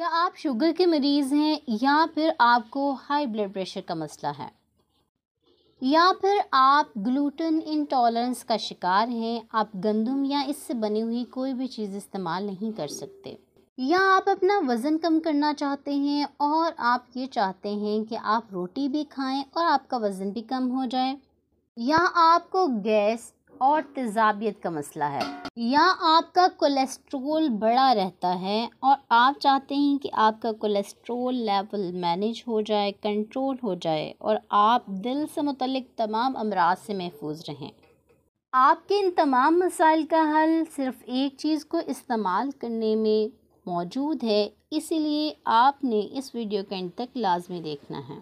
क्या आप शुगर के मरीज़ हैं या फिर आपको हाई ब्लड प्रेशर का मसला है या फिर आप ग्लूटन इंटॉलरेंस का शिकार हैं आप गंदम या इससे बनी हुई कोई भी चीज़ इस्तेमाल नहीं कर सकते या आप अपना वज़न कम करना चाहते हैं और आप ये चाहते हैं कि आप रोटी भी खाएं और आपका वज़न भी कम हो जाए या आपको गैस और तेज़ाबियत का मसला है या आपका कोलेस्ट्रोल बड़ा रहता है और आप चाहते हैं कि आपका कोलेस्ट्रोल लेवल मैनेज हो जाए कंट्रोल हो जाए और आप दिल से मुतलिक तमाम अमराज से महफूज रहें आपके इन तमाम मसाइल का हल सिर्फ़ एक चीज़ को इस्तेमाल करने में मौजूद है इसीलिए आपने इस वीडियो के अंत तक लाजमी देखना है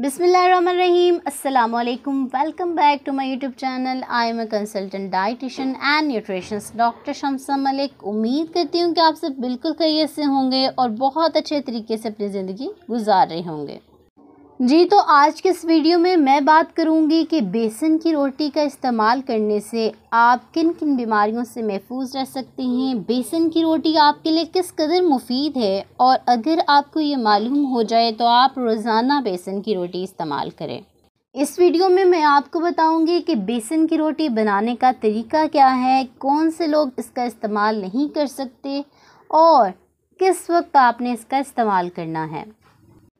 बिसमीम अल्लाम welcome back to my YouTube channel I am a consultant dietitian and nutritionist doctor Shamsa Malik उम्मीद करती हूँ कि आप सब बिल्कुल खैरियत से होंगे और बहुत अच्छे तरीके से अपनी ज़िंदगी गुजार रहे होंगे जी तो आज के इस वीडियो में मैं बात करूंगी कि बेसन की रोटी का इस्तेमाल करने से आप किन किन बीमारियों से महफूज रह सकते हैं बेसन की रोटी आपके लिए किस कदर मुफीद है और अगर आपको ये मालूम हो जाए तो आप रोज़ाना बेसन की रोटी इस्तेमाल करें इस वीडियो में मैं आपको बताऊंगी कि बेसन की रोटी बनाने का तरीका क्या है कौन से लोग इसका इस्तेमाल नहीं कर सकते और किस वक्त आपने इसका इस्तेमाल करना है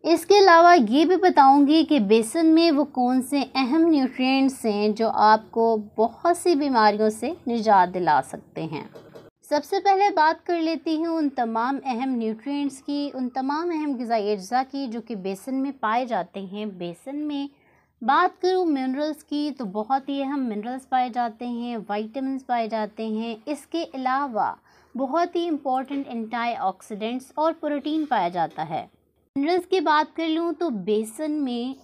इसके अलावा ये भी बताऊंगी कि बेसन में वो कौन से अहम न्यूट्रिएंट्स हैं जो आपको बहुत सी बीमारियों से निजात दिला सकते हैं सबसे पहले बात कर लेती हूँ उन तमाम अहम न्यूट्रिएंट्स की उन तमाम अहम गज़ाई अज्जा की जो कि बेसन में पाए जाते हैं बेसन में बात करूँ मिनरल्स की तो बहुत ही अहम मिनरल्स पाए जाते हैं वाइटमिन पाए जाते हैं इसके अलावा बहुत ही इम्पोर्टेंट एंटी और प्रोटीन पाया जाता है मिनरल्स की बात कर लूँ तो बेसन में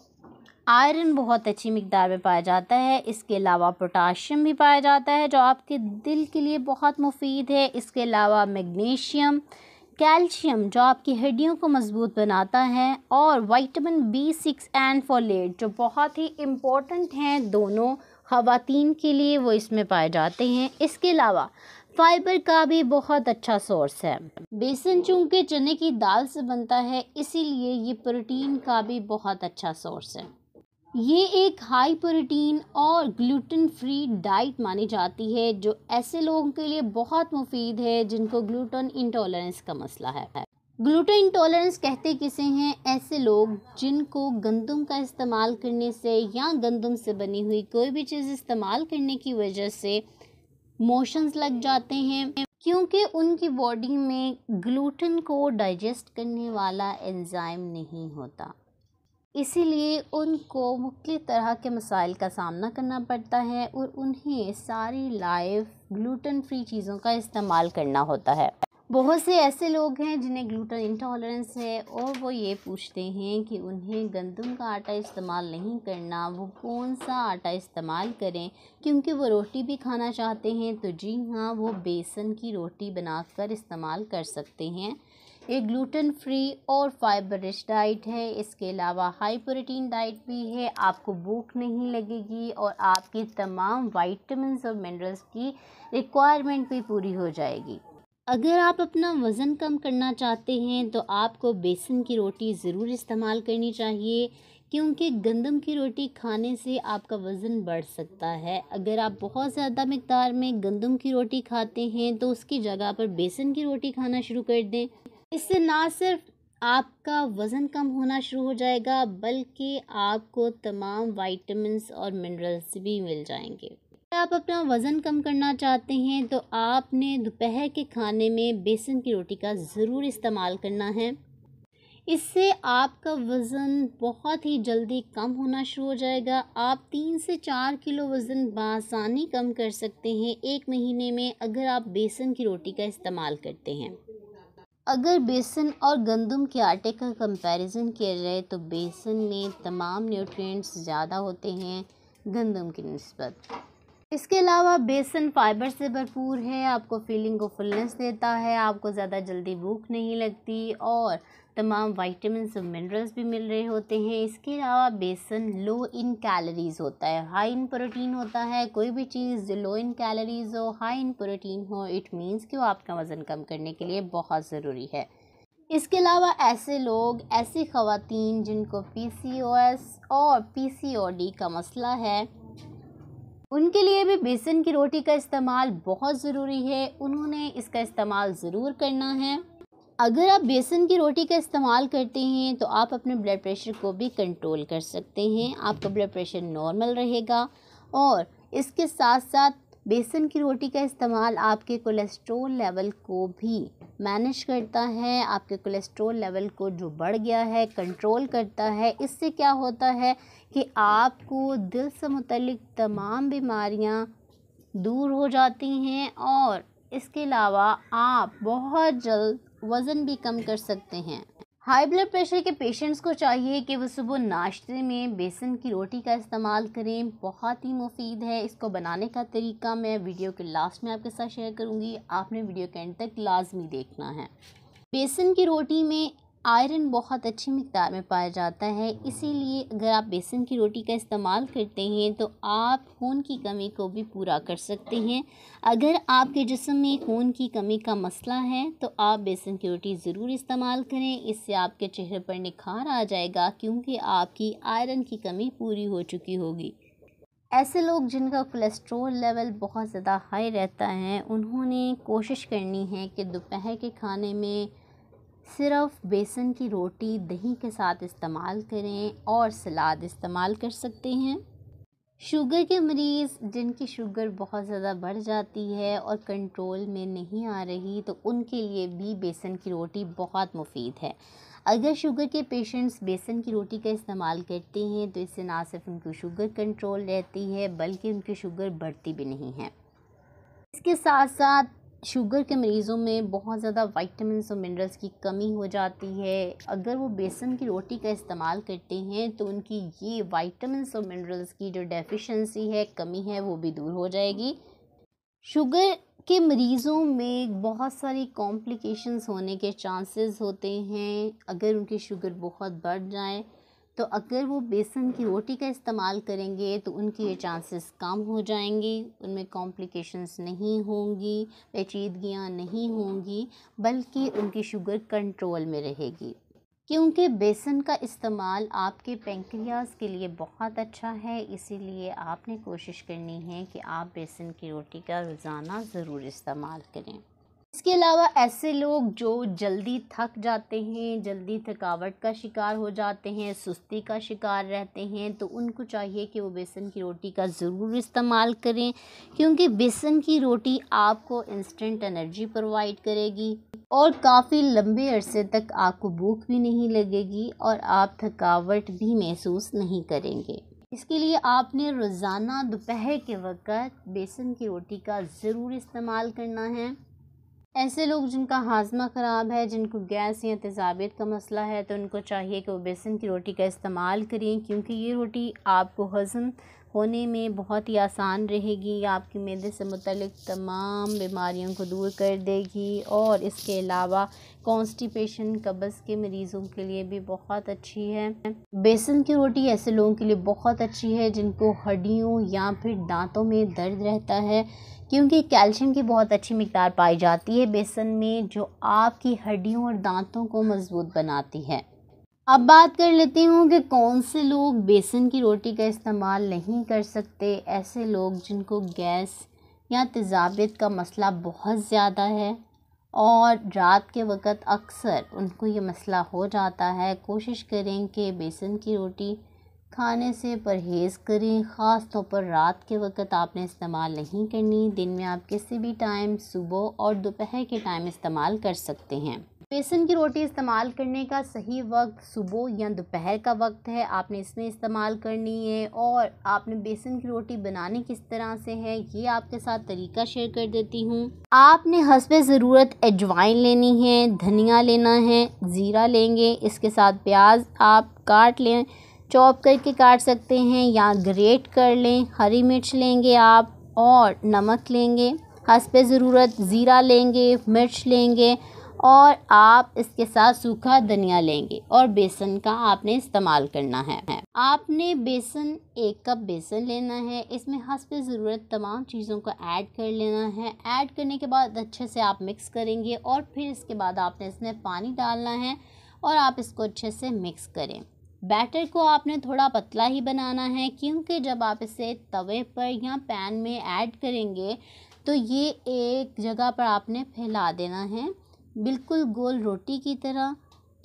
आयरन बहुत अच्छी मकदार में पाया जाता है इसके अलावा पोटाशियम भी पाया जाता है जो आपके दिल के लिए बहुत मुफीद है इसके अलावा मैग्नीशियम कैल्शियम जो आपकी हड्डियों को मजबूत बनाता है और vitamin B six and folate जो बहुत ही इम्पोर्टेंट हैं दोनों ख़वातीन के लिए वो इसमें पाए जाते हैं इसके अलावा फाइबर का भी बहुत अच्छा सोर्स है बेसन चूंकि चने की दाल से बनता है इसीलिए ये प्रोटीन का भी बहुत अच्छा सोर्स है ये एक हाई प्रोटीन और ग्लूटेन फ्री डाइट मानी जाती है जो ऐसे लोगों के लिए बहुत मुफीद है जिनको ग्लूटेन इंटॉलरेंस का मसला है ग्लूटेन इंटॉलरेंस कहते किसे हैं ऐसे लोग जिनको गंदम का इस्तेमाल करने से या गंदम से बनी हुई कोई भी चीज़ इस्तेमाल करने की वजह से मोशंस लग जाते हैं क्योंकि उनकी बॉडी में ग्लूटन को डाइजेस्ट करने वाला एंजाइम नहीं होता इसीलिए उनको मुख्य तरह के मसाइल का सामना करना पड़ता है और उन्हें सारी लाइफ ग्लूटन फ्री चीज़ों का इस्तेमाल करना होता है बहुत से ऐसे लोग हैं जिन्हें ग्लूटन इंटॉलरेंस है और वो ये पूछते हैं कि उन्हें गंदम का आटा इस्तेमाल नहीं करना वो कौन सा आटा इस्तेमाल करें क्योंकि वो रोटी भी खाना चाहते हैं तो जी हाँ वो बेसन की रोटी बनाकर इस्तेमाल कर सकते हैं ये ग्लूटन फ्री और फाइबर रिच डाइट है इसके अलावा हाई प्रोटीन डाइट भी है आपको भूख नहीं लगेगी और आपकी तमाम वाइटमिन और मिनरल्स की रिक्वायरमेंट भी पूरी हो जाएगी अगर आप अपना वज़न कम करना चाहते हैं तो आपको बेसन की रोटी ज़रूर इस्तेमाल करनी चाहिए क्योंकि गंदम की रोटी खाने से आपका वज़न बढ़ सकता है अगर आप बहुत ज़्यादा मकदार में गंदम की रोटी खाते हैं तो उसकी जगह पर बेसन की रोटी खाना शुरू कर दें इससे ना सिर्फ आपका वज़न कम होना शुरू हो जाएगा बल्कि आपको तमाम वाइटमिनस और मिनरल्स भी मिल जाएंगे आप अपना वज़न कम करना चाहते हैं तो आपने दोपहर के खाने में बेसन की रोटी का ज़रूर इस्तेमाल करना है इससे आपका वज़न बहुत ही जल्दी कम होना शुरू हो जाएगा आप तीन से चार किलो वज़न बसानी कम कर सकते हैं एक महीने में अगर आप बेसन की रोटी का इस्तेमाल करते हैं अगर बेसन और गंदम के आटे का कंपैरिजन किया जाए तो बेसन में तमाम न्यूट्रिएंट्स ज़्यादा होते हैं गंदम की नस्बत इसके अलावा बेसन फाइबर से भरपूर है आपको फीलिंग को फुलनेस देता है आपको ज़्यादा जल्दी भूख नहीं लगती और तमाम वाइटमिनस और मिनरल्स भी मिल रहे होते हैं इसके अलावा बेसन लो इन कैलोरीज़ होता है हाई इन प्रोटीन होता है कोई भी चीज़ लो इन कैलोरीज़ हो हाई इन प्रोटीन हो इट मींस कि वो आपका वज़न कम करने के लिए बहुत ज़रूरी है इसके अलावा ऐसे लोग ऐसी खातन जिनको पी और पी का मसला है उनके लिए भी बेसन की रोटी का इस्तेमाल बहुत ज़रूरी है उन्होंने इसका इस्तेमाल ज़रूर करना है अगर आप बेसन की रोटी का इस्तेमाल करते हैं तो आप अपने ब्लड प्रेशर को भी कंट्रोल कर सकते हैं आपका ब्लड प्रेशर नॉर्मल रहेगा और इसके साथ साथ बेसन की रोटी का इस्तेमाल आपके कोलेस्ट्रोल लेवल को भी मैनेज करता है आपके कोलेस्ट्रोल लेवल को जो बढ़ गया है कंट्रोल करता है इससे क्या होता है कि आपको दिल से मुतलिक तमाम बीमारियां दूर हो जाती हैं और इसके अलावा आप बहुत जल्द वज़न भी कम कर सकते हैं हाई ब्लड प्रेशर के पेशेंट्स को चाहिए कि वो सुबह नाश्ते में बेसन की रोटी का इस्तेमाल करें बहुत ही मुफीद है इसको बनाने का तरीका मैं वीडियो के लास्ट में आपके साथ शेयर करूंगी आपने वीडियो के एंड तक लाजमी देखना है बेसन की रोटी में आयरन बहुत अच्छी मकदार में पाया जाता है इसीलिए अगर आप बेसन की रोटी का इस्तेमाल करते हैं तो आप खून की कमी को भी पूरा कर सकते हैं अगर आपके जिसम में खून की कमी का मसला है तो आप बेसन की रोटी ज़रूर इस्तेमाल करें इससे आपके चेहरे पर निखार आ जाएगा क्योंकि आपकी आयरन की कमी पूरी हो चुकी होगी ऐसे लोग जिनका कोलेस्ट्रोल लेवल बहुत ज़्यादा हाई रहता है उन्होंने कोशिश करनी है कि दोपहर के खाने में सिर्फ बेसन की रोटी दही के साथ इस्तेमाल करें और सलाद इस्तेमाल कर सकते हैं शुगर के मरीज़ जिनकी शुगर बहुत ज़्यादा बढ़ जाती है और कंट्रोल में नहीं आ रही तो उनके लिए भी बेसन की रोटी बहुत मुफीद है अगर शुगर के पेशेंट्स बेसन की रोटी का इस्तेमाल करते हैं तो इससे ना सिर्फ उनकी शुगर कंट्रोल रहती है बल्कि उनकी शुगर बढ़ती भी नहीं है इसके साथ साथ शुगर के मरीज़ों में बहुत ज़्यादा वाइटमिन और मिनरल्स की कमी हो जाती है अगर वो बेसन की रोटी का इस्तेमाल करते हैं तो उनकी ये वाइटमिन और मिनरल्स की जो डेफिशिएंसी है कमी है वो भी दूर हो जाएगी शुगर के मरीज़ों में बहुत सारी कॉम्प्लिकेशंस होने के चांसेस होते हैं अगर उनकी शुगर बहुत बढ़ जाए तो अगर वो बेसन की रोटी का इस्तेमाल करेंगे तो उनके ये चांसेस कम हो जाएंगे उनमें कॉम्प्लिकेशंस नहीं होंगी पेचीदगियाँ नहीं होंगी बल्कि उनकी शुगर कंट्रोल में रहेगी क्योंकि बेसन का इस्तेमाल आपके पेंक्रियाज के लिए बहुत अच्छा है इसीलिए आपने कोशिश करनी है कि आप बेसन की रोटी का रोज़ाना ज़रूर इस्तेमाल करें इसके अलावा ऐसे लोग जो जल्दी थक जाते हैं जल्दी थकावट का शिकार हो जाते हैं सुस्ती का शिकार रहते हैं तो उनको चाहिए कि वो बेसन की रोटी का ज़रूर इस्तेमाल करें क्योंकि बेसन की रोटी आपको इंस्टेंट एनर्जी प्रोवाइड करेगी और काफ़ी लंबे अरसे तक आपको भूख भी नहीं लगेगी और आप थकावट भी महसूस नहीं करेंगे इसके लिए आपने रोज़ाना दोपहर के वक्त बेसन की रोटी का ज़रूर इस्तेमाल करना है ऐसे लोग जिनका हाजमा ख़राब है जिनको गैस या तेजाबियत का मसला है तो उनको चाहिए कि वो बेसन की रोटी का इस्तेमाल करें क्योंकि ये रोटी आपको हज़म होने में बहुत ही आसान रहेगी आपकी मैदे से मुतलिक तमाम बीमारियों को दूर कर देगी और इसके अलावा कॉन्स्टिपेशन कब्ज़ के मरीज़ों के लिए भी बहुत अच्छी है बेसन की रोटी ऐसे लोगों के लिए बहुत अच्छी है जिनको हड्डियों या फिर दांतों में दर्द रहता है क्योंकि कैल्शियम की बहुत अच्छी मकदार पाई जाती है बेसन में जो आपकी हड्डियों और दांतों को मज़बूत बनाती है अब बात कर लेती हूँ कि कौन से लोग बेसन की रोटी का इस्तेमाल नहीं कर सकते ऐसे लोग जिनको गैस या तजावियत का मसला बहुत ज़्यादा है और रात के वक़्त अक्सर उनको ये मसला हो जाता है कोशिश करें कि बेसन की रोटी खाने से परहेज़ करें ख़ास तौर पर रात के वक्त आपने इस्तेमाल नहीं करनी दिन में आप किसी भी टाइम सुबह और दोपहर के टाइम इस्तेमाल कर सकते हैं बेसन की रोटी इस्तेमाल करने का सही वक्त सुबह या दोपहर का वक्त है आपने इसमें इस्तेमाल करनी है और आपने बेसन की रोटी बनाने किस तरह से है ये आपके साथ तरीका शेयर कर देती हूँ आपने हसब ज़रूरत एजवाइन लेनी है धनिया लेना है ज़ीरा लेंगे इसके साथ प्याज आप काट लें चॉप करके काट सकते हैं या ग्रेट कर लें हरी मिर्च लेंगे आप और नमक लेंगे पे ज़रूरत ज़ीरा लेंगे मिर्च लेंगे और आप इसके साथ सूखा धनिया लेंगे और बेसन का आपने इस्तेमाल करना है आपने बेसन एक कप बेसन लेना है इसमें पे ज़रूरत तमाम चीज़ों को ऐड कर लेना है ऐड करने के बाद अच्छे से आप मिक्स करेंगे और फिर इसके बाद आपने इसमें पानी डालना है और आप इसको अच्छे से मिक्स करें बैटर को आपने थोड़ा पतला ही बनाना है क्योंकि जब आप इसे तवे पर या पैन में ऐड करेंगे तो ये एक जगह पर आपने फैला देना है बिल्कुल गोल रोटी की तरह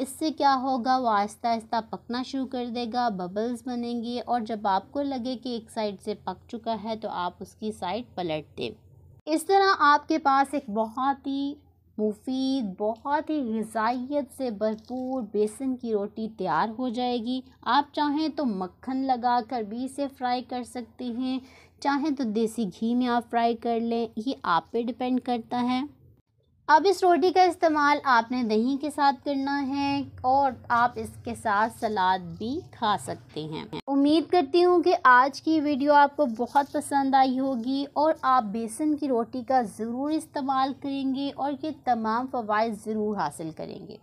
इससे क्या होगा वो आहिस्ता आहिस्ता पकना शुरू कर देगा बबल्स बनेंगे और जब आपको लगे कि एक साइड से पक चुका है तो आप उसकी साइड पलट दें इस तरह आपके पास एक बहुत ही मुफीद बहुत ही गजाइत से भरपूर बेसन की रोटी तैयार हो जाएगी आप चाहें तो मक्खन लगा कर भी इसे फ्राई कर सकते हैं चाहें तो देसी घी में आप फ्राई कर लें ये आप पे डिपेंड करता है अब इस रोटी का इस्तेमाल आपने दही के साथ करना है और आप इसके साथ सलाद भी खा सकते हैं उम्मीद करती हूँ कि आज की वीडियो आपको बहुत पसंद आई होगी और आप बेसन की रोटी का ज़रूर इस्तेमाल करेंगे और ये तमाम फ़वाद ज़रूर हासिल करेंगे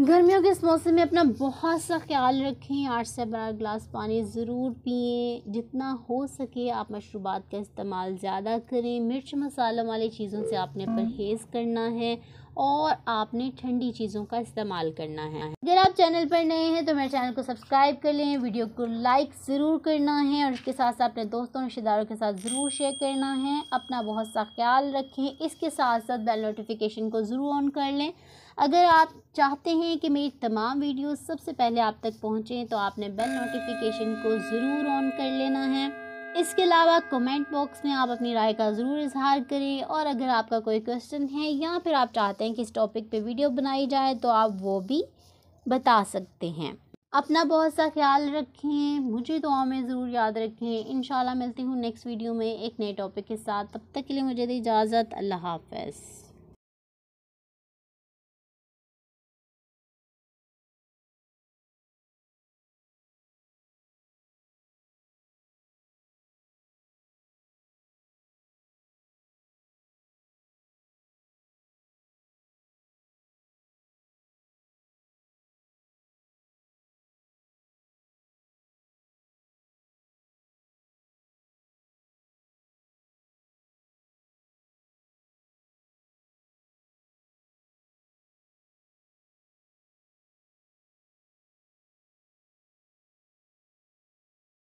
गर्मियों के इस मौसम में अपना बहुत सा ख्याल रखें आठ से बारह गिलास पानी ज़रूर पिए जितना हो सके आप मशरूबात का इस्तेमाल ज़्यादा करें मिर्च मसालों वाली चीज़ों से आपने परहेज़ करना है और आपने ठंडी चीज़ों का इस्तेमाल करना है अगर आप चैनल पर नए हैं तो मेरे चैनल को सब्सक्राइब कर लें वीडियो को लाइक ज़रूर करना है और इसके साथ साथ अपने दोस्तों रिश्तेदारों के साथ ज़रूर शेयर करना है अपना बहुत सा ख्याल रखें इसके साथ साथ बेल नोटिफिकेशन को ज़रूर ऑन कर लें अगर आप चाहते हैं कि मेरी तमाम वीडियोस सबसे पहले आप तक पहुँचें तो आपने बेल नोटिफिकेशन को ज़रूर ऑन कर लेना है इसके अलावा कमेंट बॉक्स में आप अपनी राय का ज़रूर इजहार करें और अगर आपका कोई क्वेश्चन है या फिर आप चाहते हैं कि इस टॉपिक पे वीडियो बनाई जाए तो आप वो भी बता सकते हैं अपना बहुत सा ख्याल रखें मुझे दुआ में ज़रूर याद रखें इन मिलती हूँ नेक्स्ट वीडियो में एक नए टॉपिक के साथ तब तक के लिए मुझे दी इजाज़त अल्लाह हाफ